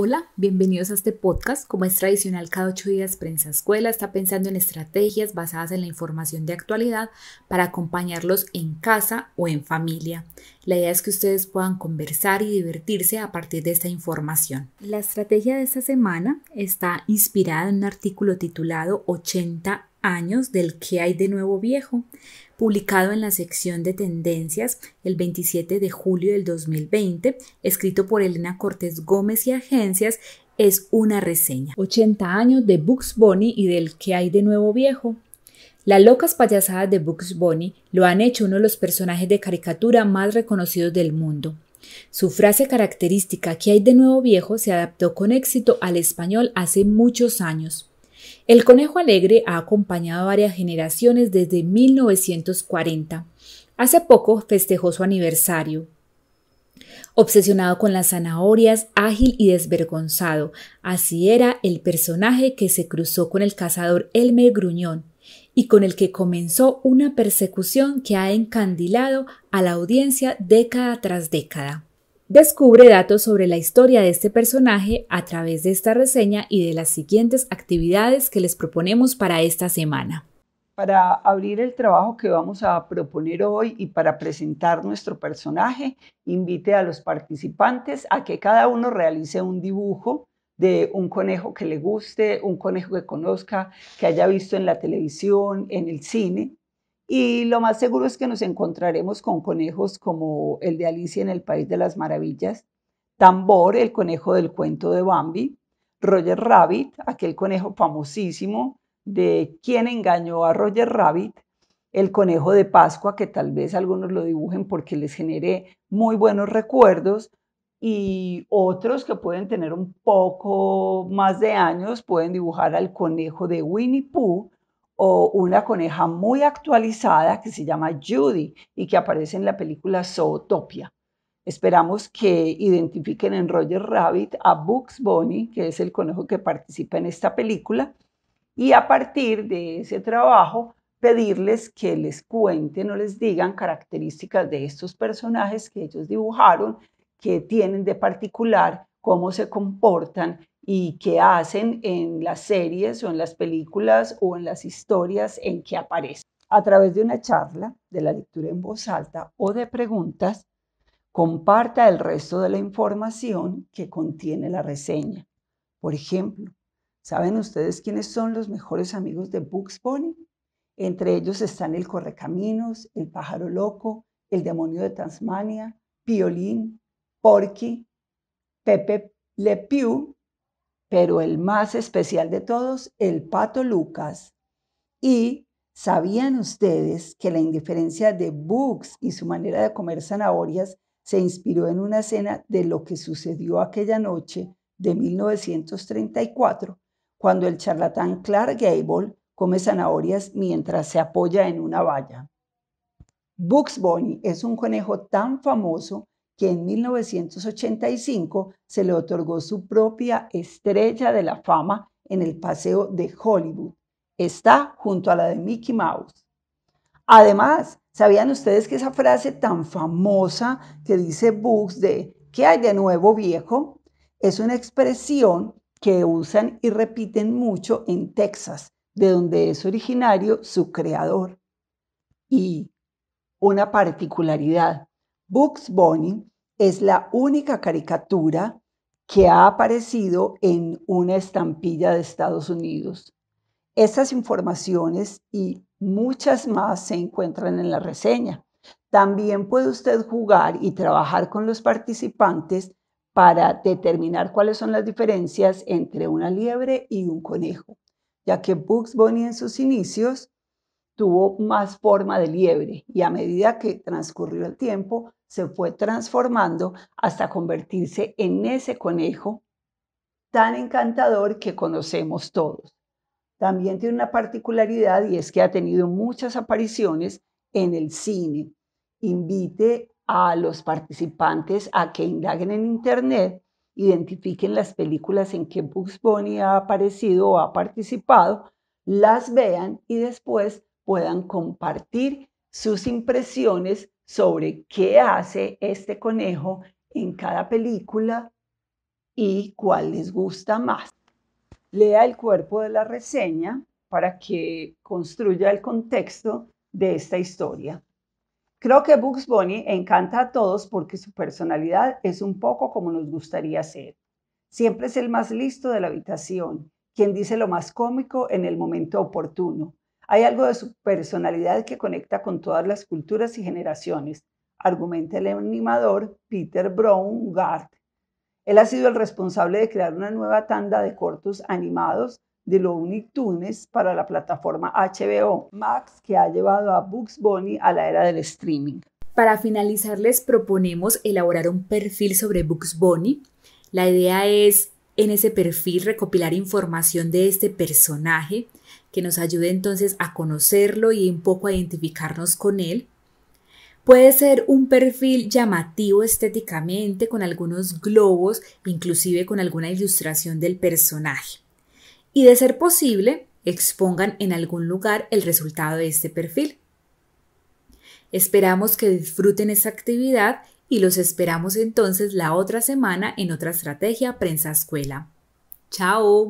Hola, bienvenidos a este podcast. Como es tradicional, cada ocho días Prensa Escuela está pensando en estrategias basadas en la información de actualidad para acompañarlos en casa o en familia. La idea es que ustedes puedan conversar y divertirse a partir de esta información. La estrategia de esta semana está inspirada en un artículo titulado 80 años del que hay de nuevo viejo, publicado en la sección de tendencias el 27 de julio del 2020, escrito por Elena Cortés Gómez y Agencias, es una reseña. 80 años de Bugs Bunny y del que hay de nuevo viejo. Las locas payasadas de Bugs Bunny lo han hecho uno de los personajes de caricatura más reconocidos del mundo. Su frase característica que hay de nuevo viejo se adaptó con éxito al español hace muchos años. El conejo alegre ha acompañado a varias generaciones desde 1940. Hace poco festejó su aniversario. Obsesionado con las zanahorias, ágil y desvergonzado, así era el personaje que se cruzó con el cazador Elmer Gruñón y con el que comenzó una persecución que ha encandilado a la audiencia década tras década. Descubre datos sobre la historia de este personaje a través de esta reseña y de las siguientes actividades que les proponemos para esta semana. Para abrir el trabajo que vamos a proponer hoy y para presentar nuestro personaje, invite a los participantes a que cada uno realice un dibujo de un conejo que le guste, un conejo que conozca, que haya visto en la televisión, en el cine, y lo más seguro es que nos encontraremos con conejos como el de Alicia en el País de las Maravillas, Tambor, el conejo del cuento de Bambi, Roger Rabbit, aquel conejo famosísimo de quien engañó a Roger Rabbit, el conejo de Pascua, que tal vez algunos lo dibujen porque les genere muy buenos recuerdos, y otros que pueden tener un poco más de años pueden dibujar al conejo de Winnie Pooh, o una coneja muy actualizada que se llama Judy y que aparece en la película Zootopia. Esperamos que identifiquen en Roger Rabbit a Bugs Bunny, que es el conejo que participa en esta película, y a partir de ese trabajo pedirles que les cuenten no les digan características de estos personajes que ellos dibujaron, que tienen de particular, cómo se comportan y qué hacen en las series o en las películas o en las historias en que aparecen. A través de una charla, de la lectura en voz alta o de preguntas, comparta el resto de la información que contiene la reseña. Por ejemplo, ¿saben ustedes quiénes son los mejores amigos de Bugs Bunny? Entre ellos están el Correcaminos, el Pájaro Loco, el Demonio de Tasmania, Piolín, Porky, Pepe Le Pew pero el más especial de todos, el pato Lucas. Y sabían ustedes que la indiferencia de Bugs y su manera de comer zanahorias se inspiró en una escena de lo que sucedió aquella noche de 1934, cuando el charlatán Clark Gable come zanahorias mientras se apoya en una valla. Bugs Bunny es un conejo tan famoso que en 1985 se le otorgó su propia estrella de la fama en el Paseo de Hollywood. Está junto a la de Mickey Mouse. Además, ¿sabían ustedes que esa frase tan famosa que dice Bugs de ¿qué hay de nuevo viejo? Es una expresión que usan y repiten mucho en Texas, de donde es originario su creador. Y una particularidad, Bugs Bunny es la única caricatura que ha aparecido en una estampilla de Estados Unidos. Estas informaciones y muchas más se encuentran en la reseña. También puede usted jugar y trabajar con los participantes para determinar cuáles son las diferencias entre una liebre y un conejo, ya que Bugs Bunny en sus inicios tuvo más forma de liebre y a medida que transcurrió el tiempo se fue transformando hasta convertirse en ese conejo tan encantador que conocemos todos. También tiene una particularidad y es que ha tenido muchas apariciones en el cine. Invite a los participantes a que indaguen en Internet, identifiquen las películas en que Bugs Bunny ha aparecido o ha participado, las vean y después puedan compartir sus impresiones sobre qué hace este conejo en cada película y cuál les gusta más. Lea el cuerpo de la reseña para que construya el contexto de esta historia. Creo que Bugs Bunny encanta a todos porque su personalidad es un poco como nos gustaría ser. Siempre es el más listo de la habitación, quien dice lo más cómico en el momento oportuno, hay algo de su personalidad que conecta con todas las culturas y generaciones, argumenta el animador Peter Brown Gart. Él ha sido el responsable de crear una nueva tanda de cortos animados de Looney Tunes para la plataforma HBO Max que ha llevado a Bugs Bunny a la era del streaming. Para finalizar les proponemos elaborar un perfil sobre Bugs Bunny. La idea es en ese perfil recopilar información de este personaje, que nos ayude entonces a conocerlo y un poco a identificarnos con él. Puede ser un perfil llamativo estéticamente con algunos globos, inclusive con alguna ilustración del personaje. Y de ser posible, expongan en algún lugar el resultado de este perfil. Esperamos que disfruten esta actividad y los esperamos entonces la otra semana en otra estrategia Prensa Escuela. ¡Chao!